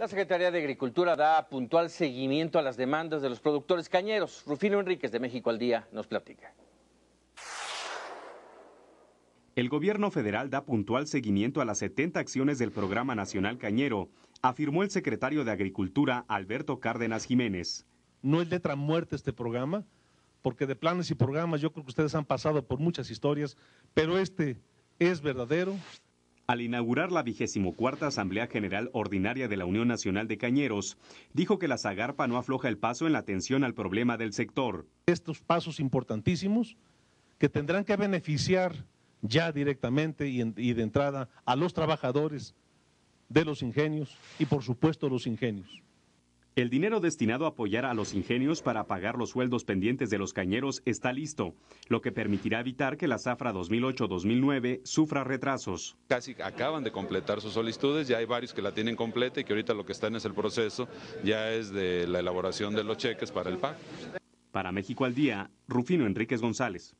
La Secretaría de Agricultura da puntual seguimiento a las demandas de los productores cañeros. Rufino Enríquez de México al Día nos platica. El gobierno federal da puntual seguimiento a las 70 acciones del Programa Nacional Cañero, afirmó el secretario de Agricultura Alberto Cárdenas Jiménez. No es letra muerta este programa, porque de planes y programas yo creo que ustedes han pasado por muchas historias, pero este es verdadero, al inaugurar la cuarta Asamblea General Ordinaria de la Unión Nacional de Cañeros, dijo que la Zagarpa no afloja el paso en la atención al problema del sector. Estos pasos importantísimos que tendrán que beneficiar ya directamente y de entrada a los trabajadores de los ingenios y por supuesto los ingenios. El dinero destinado a apoyar a los ingenios para pagar los sueldos pendientes de los cañeros está listo, lo que permitirá evitar que la zafra 2008-2009 sufra retrasos. Casi acaban de completar sus solicitudes, ya hay varios que la tienen completa y que ahorita lo que están es el proceso, ya es de la elaboración de los cheques para el PAC. Para México al Día, Rufino Enríquez González.